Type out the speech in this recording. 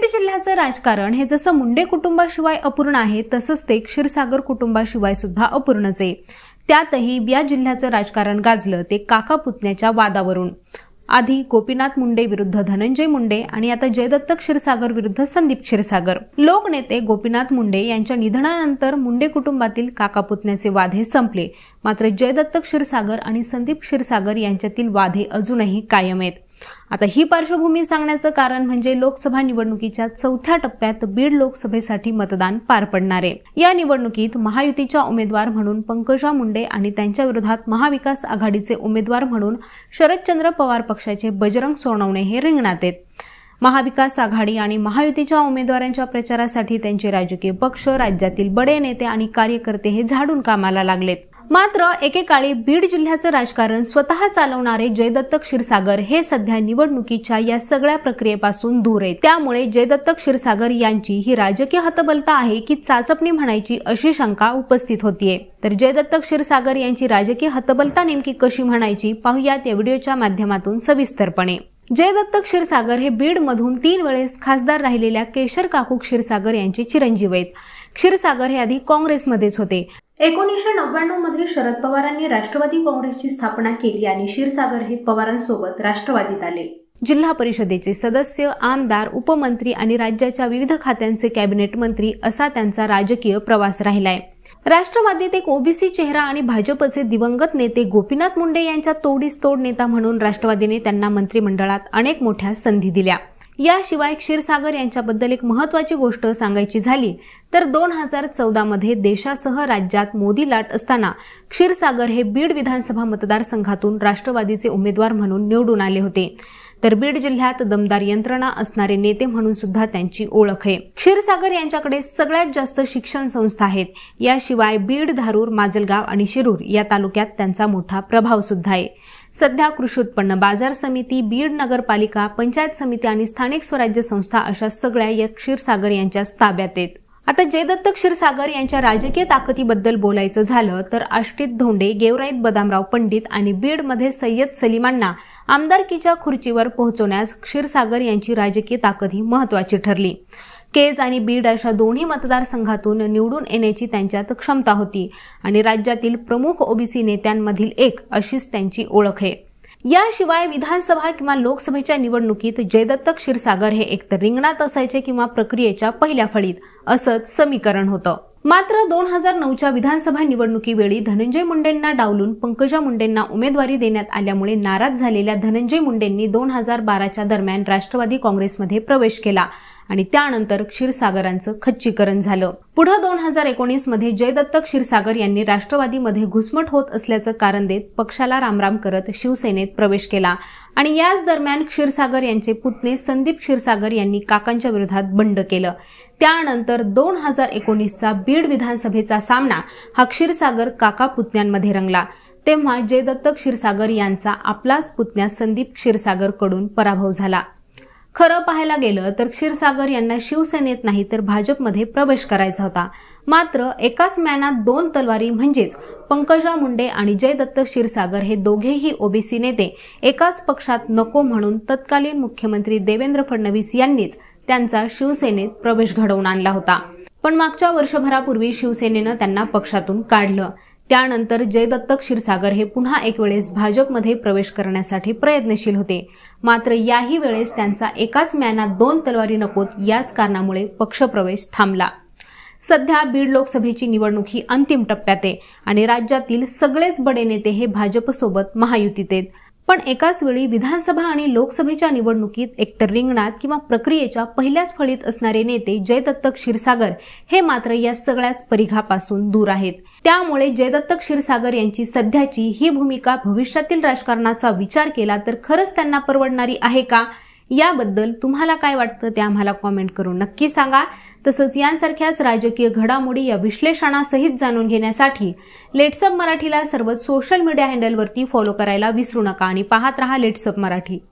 बीड जिल्ह्याचं राजकारण हे जसं मुंडे कुटुंबाशिवाय अपूर्ण आहे तसंच ते क्षीरसागर कुटुंबाशिवाय सुद्धा अपूर्णच आहे त्यातही या जिल्ह्याचं राजकारण गाजलं ते काका पुतण्याच्या वादावरून आधी गोपीनाथ मुंडे विरुद्ध धनंजय मुंडे आणि आता जयदत्त क्षीरसागर विरुद्ध संदीप क्षीरसागर लोकनेते गोपीनाथ मुंडे यांच्या निधनानंतर मुंडे कुटुंबातील काकापुतण्याचे वादे संपले मात्र जयदत्त क्षीरसागर आणि संदीप क्षीरसागर यांच्यातील वादे अजूनही कायम आहेत आता ही पार्श्वभूमी सांगण्याचं कारण म्हणजे लोकसभा निवडणुकीच्या चौथ्या टप्प्यात बीड लोकसभेसाठी मतदान पार पडणार आहे या निवडणुकीत महायुतीच्या उमेदवार म्हणून पंकजा मुंडे आणि त्यांच्या विरोधात महाविकास आघाडीचे उमेदवार म्हणून शरदचंद्र पवार पक्षाचे बजरंग सोनवणे हे रिंगणात आहेत महाविकास आघाडी आणि महायुतीच्या उमेदवारांच्या प्रचारासाठी त्यांचे राजकीय पक्ष राज्यातील बडे नेते आणि कार्यकर्ते हे झाडून कामाला लागलेत मात्र एकेकाळी बीड जिल्ह्याचं राजकारण स्वतः चालवणारे जयदत्त क्षीरसागर हे सध्या निवडणुकीच्या या सगळ्या प्रक्रियेपासून दूर आहेत त्यामुळे जयदत्त क्षीरसागर यांची ही राजकीय हतबलता आहे की चाचपणी म्हणायची अशी शंका उपस्थित होतीये तर जयदत्त क्षीरसागर यांची राजकीय हतबलता नेमकी कशी म्हणायची पाहुयात या व्हिडिओच्या माध्यमातून सविस्तरपणे जयदत्त क्षीरसागर हे बीडमधून तीन वेळेस खासदार राहिलेल्या केशर काकू क्षीरसागर यांचे चिरंजीव आहेत क्षीरसागर हे आधी काँग्रेसमध्येच होते एकोणीसशे नव्याण्णव मध्ये शरद पवारांनी राष्ट्रवादी काँग्रेसची स्थापना केली आणि क्षीरसागर हे पवारांसोबत राष्ट्रवादीत आले जिल्हा परिषदेचे सदस्य आमदार उपमंत्री आणि राज्याच्या विविध खात्यांचे कॅबिनेट मंत्री असा त्यांचा राजकीय प्रवास राहिलाय राष्ट्रवादीत एक ओबीसी चेहरा आणि भाजपचे दिवंगत नेते गोपीनाथ मुंडे यांच्या तोडीस तोड नेता म्हणून राष्ट्रवादीने त्यांना मंत्रिमंडळात अनेक मोठ्या संधी दिल्या याशिवाय क्षीरसागर यांच्याबद्दल एक महत्वाची गोष्ट सांगायची झाली तर दोन हजार मध्ये देशासह राज्यात मोदी लाट असताना क्षीरसागर हे बीड विधानसभा मतदारसंघातून राष्ट्रवादीचे उमेदवार म्हणून निवडून आले होते तर बीड जिल्ह्यात दमदार यंत्रणा असणारे नेते म्हणून सुद्धा त्यांची ओळख आहे क्षीरसागर यांच्याकडे सगळ्यात जास्त शिक्षण संस्था आहेत याशिवाय बीड धारूर माजलगाव आणि शिरूर या तालुक्यात त्यांचा मोठा प्रभाव सुद्धा आहे सध्या कृषी उत्पन्न बाजार समिती बीड नगरपालिका पंचायत समिती आणि स्थानिक स्वराज्य संस्था अशा सगळ्या या क्षीरसागर यांच्या ताब्यात आहेत आता जयदत्त क्षीरसागर यांच्या राजकीय ताकदीबद्दल बोलायचं झालं तर आष्टीत धोंडे गेवराईत बदामराव पंडित आणि बीडमध्ये सय्यद सलीमांना आमदारकीच्या खुर्चीवर पोहोचवण्यास क्षीरसागर यांची राजकीय ताकद ही महत्वाची ठरली केज आणि बीड अशा दोन्ही मतदारसंघातून निवडून येण्याची त्यांच्यात क्षमता होती आणि राज्यातील प्रमुख ओबीसी नेत्यांमधील एक अशीच त्यांची ओळख आहे याशिवाय विधानसभा किंवा लोकसभेच्या निवडणुकीत जयदत्त क्षीरसागर हे एकतर रिंगणात असायचे किंवा प्रक्रियेच्या पहिल्या फळीत असंच समीकरण होतं मात्र दोन हजार नऊच्या विधानसभा निवडणुकीवेळी धनंजय मुंडेंना डावलून पंकजा मुंडेंना उमेदवारी देण्यात आल्यामुळे नाराज झालेल्या धनंजय मुंडेंनी दोन हजार बाराच्या दरम्यान राष्ट्रवादी काँग्रेसमध्ये प्रवेश केला आणि त्यानंतर क्षीरसागरांचं खच्चीकरण झालं पुढे दोन हजार एकोणीस मध्ये जयदत्त क्षीरसागर यांनी राष्ट्रवादीमध्ये घुसमट होत असल्याचं कारण देत पक्षाला रामराम करत शिवसेनेत प्रवेश केला आणि याच दरम्यान क्षीरसागर यांचे पुतणे संदीप क्षीरसागर यांनी काकांच्या विरोधात बंड केलं त्यानंतर दोन हजार एकोणीसचा बीड विधानसभेचा सामना हा क्षीरसागर काका पुतण्यांमध्ये रंगला तेव्हा जयदत्त क्षीरसागर यांचा आपलाच पुतण्या संदीप क्षीरसागरकडून पराभव झाला खरं पाहायला गेलं तर क्षीरसागर यांना शिवसेनेत नाही तर भाजपमध्ये प्रवेश करायचा होता मात्र एकाच मॅनात दोन तलवारी म्हणजेच पंकजा मुंडे आणि जयदत्त क्षीरसागर हे दोघेही ओबीसी नेते एकाच पक्षात नको म्हणून तत्कालीन मुख्यमंत्री देवेंद्र फडणवीस यांनीच त्यांचा शिवसेनेत प्रवेश घडवून आणला होता पण मागच्या वर्षभरापूर्वी शिवसेनेनं त्यांना पक्षातून काढलं त्यानंतर जयदत्त क्षीरसागर हे पुन्हा एक वेळेस भाजपमध्ये प्रवेश करण्यासाठी प्रयत्नशील होते मात्र याही वेळेस त्यांचा एकाच मॅनात दोन तलवारी नकोत याच कारणामुळे पक्षप्रवेश थांबला सध्या बीड लोकसभेची निवडणूक ही अंतिम टप्प्यात आहे आणि राज्यातील सगळेच बडे नेते हे भाजपसोबत महायुतीत आहेत पण एकाच वेळी विधानसभा आणि लोकसभेच्या निवडणुकीत एकतर रिंगणात किंवा प्रक्रियेच्या पहिल्याच फळीत असणारे नेते जयदत्त क्षीरसागर हे मात्र या सगळ्याच परिघापासून दूर आहेत त्यामुळे जयदत्त क्षीरसागर यांची सध्याची ही भूमिका भविष्यातील राजकारणाचा विचार केला तर खरंच त्यांना परवडणारी आहे का याबद्दल तुम्हाला काय वाटतं ते आम्हाला कॉमेंट करून नक्की सांगा तसंच यांसारख्याच राजकीय घडामोडी या विश्लेषणासहित जाणून घेण्यासाठी लेट्सअप मराठीला सर्व सोशल मीडिया हँडलवरती फॉलो करायला विसरू नका आणि पाहत रहा लेट्सअप मराठी